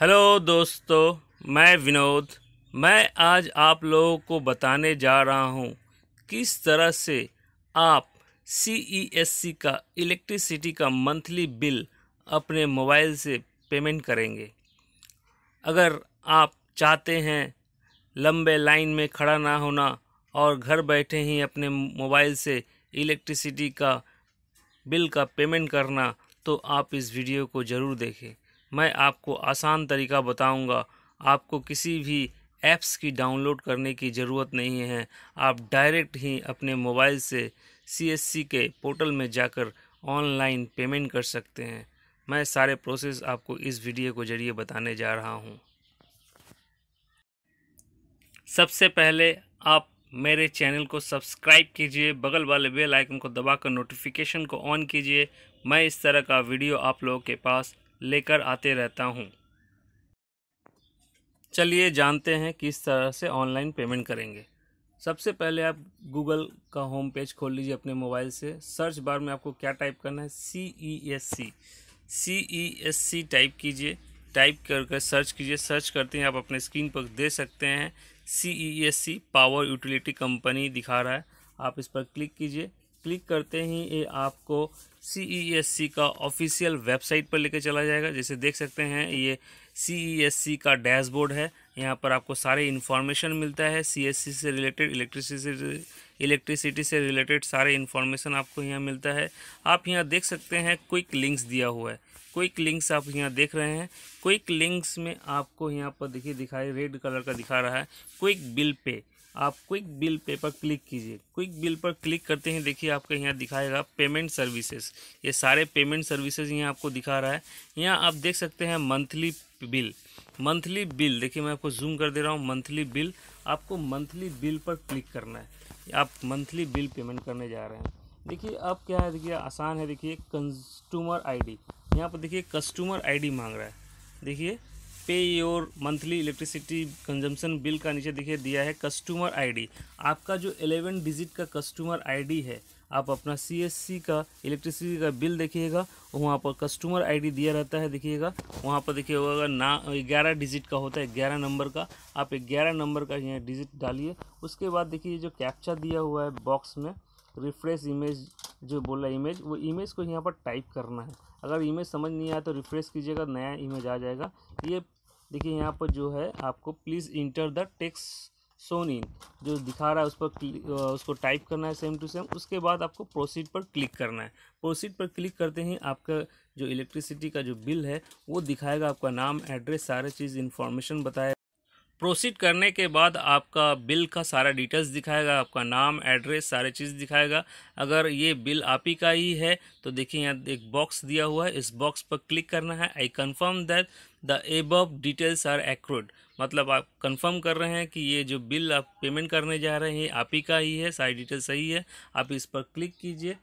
hello दोस्तों मैं विनोद मैं आज आप लोगों को बताने जा रहा हूँ किस तरह से आप सी ई एस सी का इलेक्ट्रिसिटी का मंथली बिल अपने मोबाइल से पेमेंट करेंगे अगर आप चाहते हैं लंबे लाइन में खड़ा ना होना और घर बैठे ही अपने मोबाइल से इलेक्ट्रिसिटी का बिल का पेमेंट करना तो आप इस वीडियो को ज़रूर देखें मैं आपको आसान तरीका बताऊंगा आपको किसी भी ऐप्स की डाउनलोड करने की ज़रूरत नहीं है आप डायरेक्ट ही अपने मोबाइल से सी के पोर्टल में जाकर ऑनलाइन पेमेंट कर सकते हैं मैं सारे प्रोसेस आपको इस वीडियो को जरिए बताने जा रहा हूँ सबसे पहले आप मेरे चैनल को सब्सक्राइब कीजिए बगल वाले बेल आइकन को दबाकर नोटिफिकेशन को ऑन कीजिए मैं इस तरह का वीडियो आप लोगों के पास लेकर आते रहता हूँ चलिए जानते हैं किस तरह से ऑनलाइन पेमेंट करेंगे सबसे पहले आप गूगल का होम पेज खोल लीजिए अपने मोबाइल से सर्च बार में आपको क्या टाइप करना है C E S C C E S C type कीजिए टाइप कर कर सर्च कीजिए सर्च करते हैं आप अपने स्क्रीन पर दे सकते हैं C E S C power utility company दिखा रहा है आप इस पर क्लिक कीजिए क्लिक करते ही ये आपको सी ई एस सी का ऑफिशियल वेबसाइट पर लेकर चला जाएगा जैसे देख सकते हैं ये सी ई एस सी का डैशबोर्ड है यहाँ पर आपको सारे इन्फॉर्मेशन मिलता है सी एस सी से रिलेटेड इलेक्ट्रिसिटी इलेक्ट्रिसिटी से रिलेटेड सारे इन्फॉर्मेशन आपको यहाँ मिलता है आप यहाँ देख सकते हैं क्विक लिंक्स दिया हुआ है क्विक लिंक्स आप यहाँ देख रहे हैं क्विक लिंक्स में आपको यहाँ पर देखिए दिखाई रेड कलर का दिखा रहा है क्विक बिल पे आप क्विक बिल पे पर क्लिक कीजिए क्विक बिल पर क्लिक करते ही देखिए आपका यहाँ दिखाएगा पेमेंट सर्विसेज ये सारे पेमेंट सर्विसेज यहाँ आपको दिखा रहा है यहाँ आप देख सकते हैं मंथली बिल मंथली बिल देखिए मैं आपको जूम कर दे रहा हूँ मंथली बिल आपको मंथली बिल पर क्लिक करना है आप मंथली बिल पेमेंट करने जा रहे हैं देखिए अब क्या है देखिए आसान है देखिए कंज्यूमर डी यहाँ पर देखिए कस्टमर आई मांग रहा है देखिए pay your monthly electricity consumption bill का नीचे देखिए दिया है कस्टमर आईडी आपका जो एलेवन डिजिट का कस्टमर आईडी है आप अपना सीएससी का इलेक्ट्रिसिटी का बिल देखिएगा वहाँ पर कस्टमर आईडी दिया रहता है देखिएगा वहाँ पर देखिए होगा ना ग्यारह डिजिट का होता है ग्यारह नंबर का आप ग्यारह नंबर का यहाँ डिजिट डालिए उसके बाद देखिए जो कैप्चा दिया हुआ है बॉक्स में रिफ्रेश इमेज जो बोला इमेज वो इमेज को यहाँ पर टाइप करना है अगर इमेज समझ नहीं आया तो रिफ्रेश कीजिएगा नया इमेज आ जाएगा ये देखिए यहाँ पर जो है आपको please enter the text shown in जो दिखा रहा है उस पर उसको टाइप करना है सेम टू सेम उसके बाद आपको प्रोसीड पर क्लिक करना है प्रोसीड पर क्लिक करते ही आपका जो इलेक्ट्रिसिटी का जो बिल है वो दिखाएगा आपका नाम एड्रेस सारे चीज़ इन्फॉर्मेशन बताएगा प्रोसीड करने के बाद आपका बिल का सारा डिटेल्स दिखाएगा आपका नाम एड्रेस सारे चीज़ दिखाएगा अगर ये बिल आप ही का ही है तो देखिए यहाँ एक बॉक्स दिया हुआ है इस बॉक्स पर क्लिक करना है I confirm that the above details are accurate मतलब आप कंफर्म कर रहे हैं कि ये जो बिल आप पेमेंट करने जा रहे हैं आप ही का ही है सारी डिटेल सही है आप इस पर क्लिक कीजिए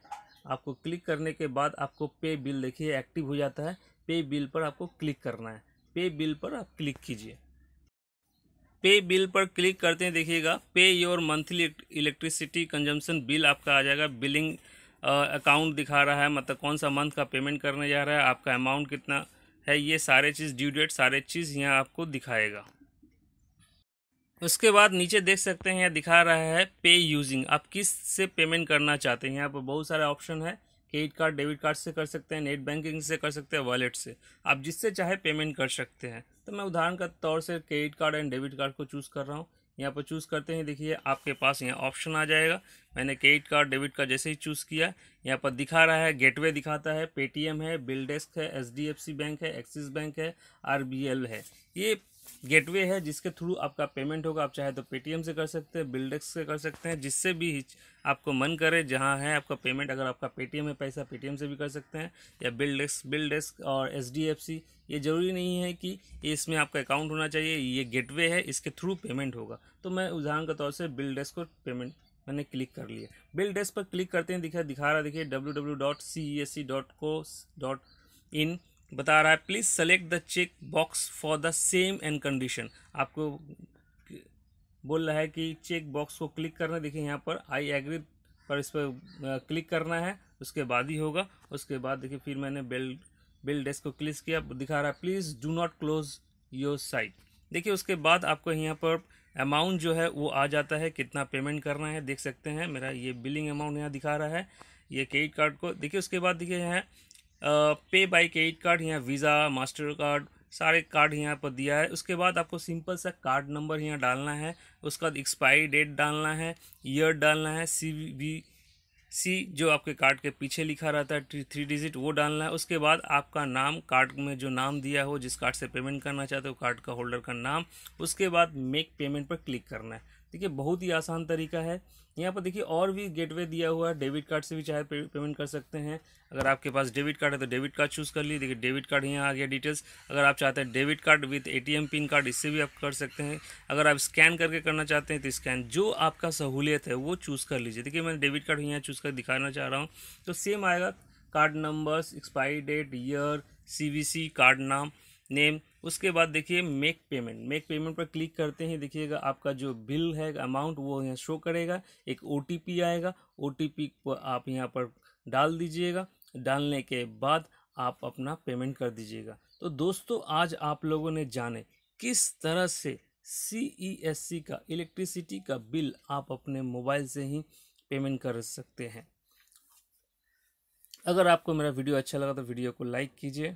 आपको क्लिक करने के बाद आपको पे बिल देखिए एक्टिव हो जाता है पे बिल पर आपको क्लिक करना है पे बिल पर आप क्लिक कीजिए पे बिल पर क्लिक करते हैं देखिएगा pay your monthly electricity consumption bill आपका आ जाएगा बिलिंग अकाउंट दिखा रहा है मतलब कौन सा मंथ का पेमेंट करने जा रहा है आपका अमाउंट कितना है ये सारे चीज़ ड्यू डेट सारे चीज़ यहाँ आपको दिखाएगा उसके बाद नीचे देख सकते हैं यहाँ दिखा रहा है पे यूजिंग आप किस से पेमेंट करना चाहते हैं यहाँ पर बहुत सारे ऑप्शन है क्रेडिट कार्ड डेबिट कार्ड से कर सकते हैं नेट बैंकिंग से कर सकते हैं वॉलेट से आप जिससे चाहे पेमेंट कर सकते हैं तो मैं उदाहरण का तौर से credit card and debit card को चूज़ कर रहा हूँ यहाँ पर चूज़ करते हैं देखिए आपके पास यहाँ ऑप्शन आ जाएगा मैंने क्रेडिट कार्ड डेबिट कार्ड जैसे ही चूज़ किया यहाँ पर दिखा रहा है गेटवे दिखाता है पेटीएम है बिल डेस्क है एच बैंक है एक्सिस बैंक है आर है ये गेटवे है जिसके थ्रू आपका पेमेंट होगा आप चाहे तो पेटीएम से कर सकते हैं बिल्डेक्स से कर सकते हैं जिससे भी आपको मन करे जहां है आपका पेमेंट अगर आपका पेटीएम है पैसा पेटीएम से भी कर सकते हैं या बिल्डेक्स बिल्डेस्क और एचडीएफसी ये ज़रूरी नहीं है कि इसमें आपका अकाउंट होना चाहिए ये गेटवे है इसके थ्रू पेमेंट होगा तो मैं उदाहरण के तौर से बिल्डेस्क को पेमेंट मैंने क्लिक कर लिया डेस्क पर क्लिक करते हैं दिखा दिखा रहा देखिए W W dot C S C dot co dot in बता रहा है please select the check box for the same and condition आपको बोल रहा है कि चेक बॉक्स को क्लिक करना देखिए यहाँ पर आई एग्री पर इस पर क्लिक करना है उसके बाद ही होगा उसके बाद देखिए फिर मैंने बेल बेल डेस्क को क्लिक किया दिखा रहा है please do not close your site देखिए उसके बाद आपको यहाँ पर अमाउंट जो है वो आ जाता है कितना पेमेंट करना है देख सकते हैं मेरा ये बिलिंग अमाउंट यहाँ दिखा रहा है ये क्रेडिट कार्ड को देखिए उसके बाद देखिए यहाँ पे बाई क्रेडिट कार्ड यहाँ वीज़ा मास्टर कार्ड सारे कार्ड यहाँ पर दिया है उसके बाद आपको सिंपल सा कार्ड नंबर यहाँ डालना है उसके बाद एक्सपायरी डेट डालना है ईयर डालना है सी बी सी जो आपके कार्ड के पीछे लिखा रहता है थ्री डिजिट वो डालना है उसके बाद आपका नाम कार्ड में जो नाम दिया हो जिस कार्ड से पेमेंट करना चाहते हो कार्ड का होल्डर का नाम उसके बाद मेक पेमेंट पर क्लिक करना है देखिए बहुत ही आसान तरीका है यहाँ पर देखिए और भी गेटवे दिया हुआ है डेबिट कार्ड से भी चाहे पेमेंट कर सकते हैं अगर आपके पास डेबिट कार्ड है तो डेबिट कार्ड चूज़ कर लीजिए देखिए डेबिट कार्ड यहाँ आ गया डिटेल्स अगर आप चाहते हैं debit card with ATM pin card इससे भी आप कर सकते हैं अगर आप स्कैन करके करना चाहते हैं तो स्कैन जो आपका सहूलियत है वो चूज़ कर लीजिए देखिए मैं डेबिट कार्ड यहाँ चूज़ कर दिखाना चाह रहा हूँ तो सेम आएगा card numbers expiry date year C card नाम नेम उसके बाद देखिए मेक पेमेंट मेक पेमेंट पर क्लिक करते ही देखिएगा आपका जो बिल है अमाउंट वो यहाँ शो करेगा एक ओ आएगा ओ को आप यहाँ पर डाल दीजिएगा डालने के बाद आप अपना पेमेंट कर दीजिएगा तो दोस्तों आज आप लोगों ने जाने किस तरह से सी e का इलेक्ट्रिसिटी का बिल आप अपने मोबाइल से ही पेमेंट कर सकते हैं अगर आपको मेरा वीडियो अच्छा लगा तो वीडियो को लाइक कीजिए